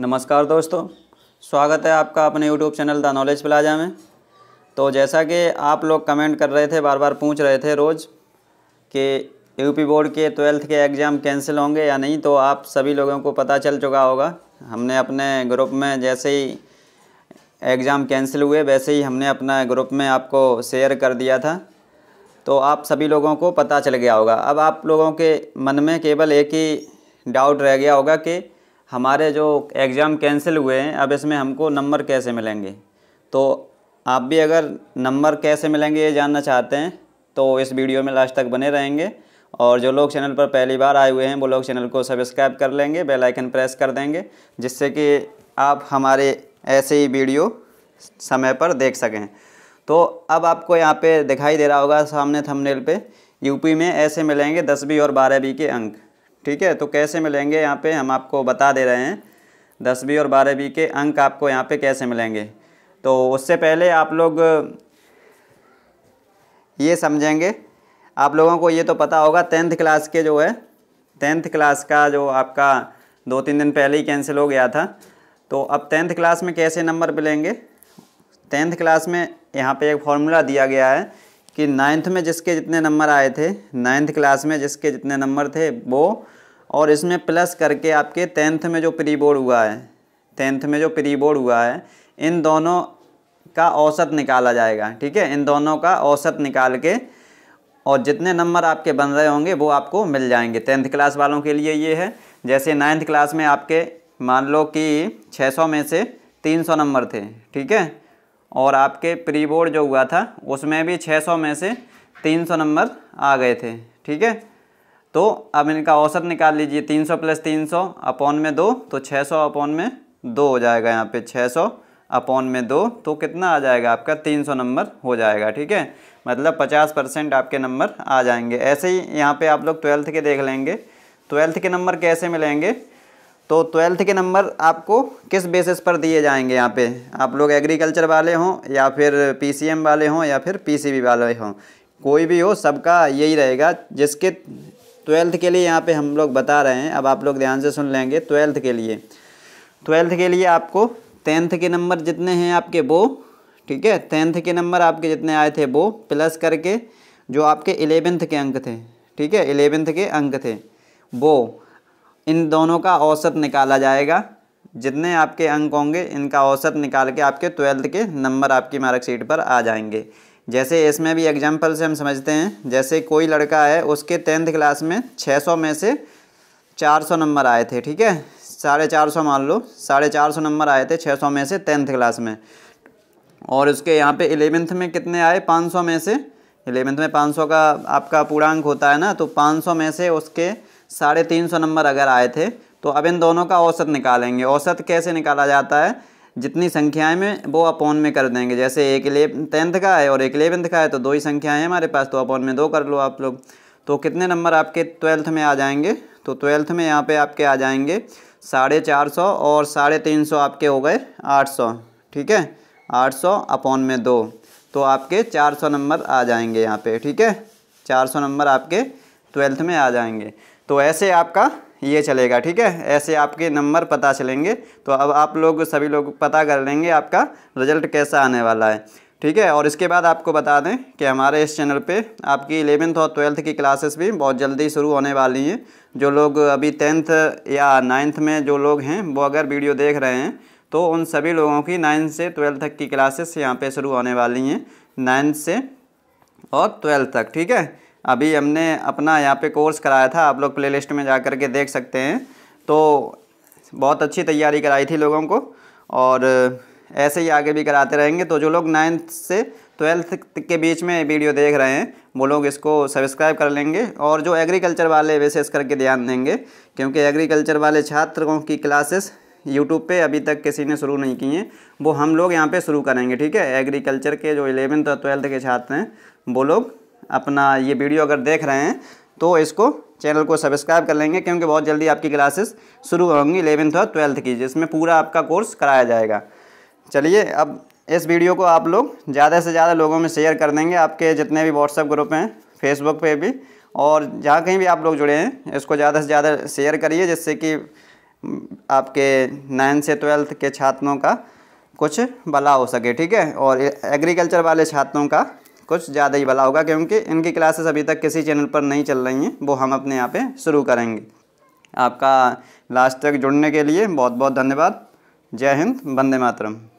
नमस्कार दोस्तों स्वागत है आपका अपने YouTube channel the knowledge plaza में तो जैसा कि आप लोग कमेंट कर रहे थे बार बार पूछ रहे थे रोज़ कि यूपी बोर्ड के ट्वेल्थ के एग्ज़ाम कैंसिल होंगे या नहीं तो आप सभी लोगों को पता चल चुका होगा हमने अपने ग्रुप में जैसे ही एग्ज़ाम कैंसिल हुए वैसे ही हमने अपना ग्रुप में आपको शेयर कर दिया था तो आप सभी लोगों को पता चल गया होगा अब आप लोगों के मन में केवल एक ही डाउट रह गया होगा कि हमारे जो एग्ज़ाम कैंसिल हुए हैं अब इसमें हमको नंबर कैसे मिलेंगे तो आप भी अगर नंबर कैसे मिलेंगे ये जानना चाहते हैं तो इस वीडियो में लास्ट तक बने रहेंगे और जो लोग चैनल पर पहली बार आए हुए हैं वो लोग चैनल को सब्सक्राइब कर लेंगे बेल आइकन प्रेस कर देंगे जिससे कि आप हमारे ऐसे ही वीडियो समय पर देख सकें तो अब आपको यहाँ पे दिखाई दे रहा होगा सामने थंबनेल पे यूपी में ऐसे मिलेंगे दसवीं और बारहवीं के अंक ठीक है तो कैसे मिलेंगे यहाँ पे हम आपको बता दे रहे हैं दसवीं और बारहवीं के अंक आपको यहाँ पे कैसे मिलेंगे तो उससे पहले आप लोग ये समझेंगे आप लोगों को ये तो पता होगा टेंथ क्लास के जो है टेंथ क्लास का जो आपका दो तीन दिन पहले ही कैंसिल हो गया था तो अब टेंथ क्लास में कैसे नंबर मिलेंगे टेंथ क्लास में यहाँ पे एक फार्मूला दिया गया है कि नाइन्थ में जिसके जितने नंबर आए थे नाइन्थ क्लास में जिसके जितने नंबर थे वो और इसमें प्लस करके आपके टेंथ में जो प्री बोर्ड हुआ है टेंथ में जो प्री बोर्ड हुआ है इन दोनों का औसत निकाला जाएगा ठीक है इन दोनों का औसत निकाल के और जितने नंबर आपके बन रहे होंगे वो आपको मिल जाएंगे टेंथ क्लास वालों के लिए ये है जैसे नाइन्थ क्लास में आपके मान लो कि 600 में से 300 नंबर थे ठीक है और आपके प्री बोर्ड जो हुआ था उसमें भी 600 में से 300 नंबर आ गए थे ठीक है तो अब इनका औसत निकाल लीजिए तीन सौ प्लस तीन सौ अपॉन में दो तो छः सौ अपॉन में दो हो जाएगा यहाँ पे छः सौ अपॉन में दो तो कितना आ जाएगा आपका तीन सौ नंबर हो जाएगा ठीक है मतलब पचास परसेंट आपके नंबर आ जाएंगे ऐसे ही यहाँ पे आप लोग ट्वेल्थ के देख लेंगे ट्वेल्थ के नंबर कैसे मिलेंगे तो ट्वेल्थ के नंबर आपको किस बेसिस पर दिए जाएंगे यहाँ पे आप लोग एग्रीकल्चर वाले हों या फिर पी वाले हों या फिर पी वाले हों कोई भी हो सबका यही रहेगा जिसके ट्वेल्थ के लिए यहाँ पे हम लोग बता रहे हैं अब आप लोग ध्यान से सुन लेंगे ट्वेल्थ के लिए ट्वेल्थ के लिए आपको टेंथ के नंबर जितने हैं आपके वो ठीक है टेंथ के नंबर आपके जितने आए थे वो प्लस करके जो आपके एलेवेंथ के अंक थे ठीक है एलेवेंथ के अंक थे वो इन दोनों का औसत निकाला जाएगा जितने आपके अंक होंगे इनका औसत निकाल के आपके ट्वेल्थ के नंबर आपकी मार्कशीट पर आ जाएंगे जैसे इसमें भी एग्जाम्पल से हम समझते हैं जैसे कोई लड़का है उसके टेंथ क्लास में 600 में से 400 नंबर आए थे ठीक है साढ़े चार सौ मान लो साढ़े चार सौ नंबर आए थे 600 में से टेंथ क्लास में और उसके यहाँ पे एलेवेंथ में कितने आए 500 में से एलेवेंथ में 500 का आपका पूर्णांक होता है ना तो पाँच में से उसके साढ़े तीन सौ नंबर अगर आए थे तो अब इन दोनों का औसत निकालेंगे औसत कैसे निकाला जाता है जितनी संख्याएं में वो अपॉन में कर देंगे जैसे एक टेंथ का है और एक एलेवेंथ का है तो दो ही संख्याएं हैं हमारे पास तो अपॉन में दो कर लो आप लोग तो कितने नंबर आपके ट्वेल्थ में आ जाएंगे तो ट्वेल्थ में यहाँ पे आपके आ जाएंगे साढ़े चार सौ और साढ़े तीन सौ आपके हो गए आठ सौ ठीक है आठ सौ अपॉन में दो तो आपके चार सौ नंबर आ जाएंगे यहाँ पर ठीक है चार सौ नंबर आपके ट्वेल्थ में आ जाएंगे तो ऐसे आपका ये चलेगा ठीक है ऐसे आपके नंबर पता चलेंगे तो अब आप लोग सभी लोग पता कर लेंगे आपका रिजल्ट कैसा आने वाला है ठीक है और इसके बाद आपको बता दें कि हमारे इस चैनल पे आपकी इलेवेंथ और ट्वेल्थ की क्लासेस भी बहुत जल्दी शुरू होने वाली हैं जो लोग अभी टेंथ या नाइन्थ में जो लोग हैं वो अगर वीडियो देख रहे हैं तो उन सभी लोगों की नाइन्थ से ट्वेल्थ तक की क्लासेस यहाँ पे शुरू होने वाली हैं नाइन्थ से और ट्वेल्थ तक ठीक है अभी हमने अपना यहाँ पे कोर्स कराया था आप लोग प्लेलिस्ट में जा कर के देख सकते हैं तो बहुत अच्छी तैयारी कराई थी लोगों को और ऐसे ही आगे भी कराते रहेंगे तो जो लोग नाइन्थ से ट्वेल्थ के बीच में वीडियो देख रहे हैं वो लोग इसको सब्सक्राइब कर लेंगे और जो एग्रीकल्चर वाले विशेष करके ध्यान देंगे क्योंकि एग्रीकल्चर वाले छात्रों की क्लासेस यूट्यूब पे अभी तक किसी ने शुरू नहीं की हैं वो हम लोग यहाँ पे शुरू करेंगे ठीक है एग्रीकल्चर के जो इलेवेंथ और ट्वेल्थ के छात्र हैं वो लोग अपना ये वीडियो अगर देख रहे हैं तो इसको चैनल को सब्सक्राइब कर लेंगे क्योंकि बहुत जल्दी आपकी क्लासेस शुरू होंगी इलेवेंथ और ट्वेल्थ की जिसमें पूरा आपका कोर्स कराया जाएगा चलिए अब इस वीडियो को आप लोग ज़्यादा से ज़्यादा लोगों में शेयर कर देंगे आपके जितने भी व्हाट्सएप ग्रुप हैं फेसबुक पे भी और जहाँ कहीं भी आप लोग जुड़े हैं इसको ज़्यादा से ज़्यादा शेयर करिए जिससे कि आपके नाइन्थ से ट्वेल्थ के छात्रों का कुछ भला हो सके ठीक है और एग्रीकल्चर वाले छात्रों का कुछ ज़्यादा ही भला होगा क्योंकि इनकी क्लासेस अभी तक किसी चैनल पर नहीं चल रही हैं वो हम अपने यहाँ पे शुरू करेंगे आपका लास्ट तक जुड़ने के लिए बहुत बहुत धन्यवाद जय हिंद वंदे मातरम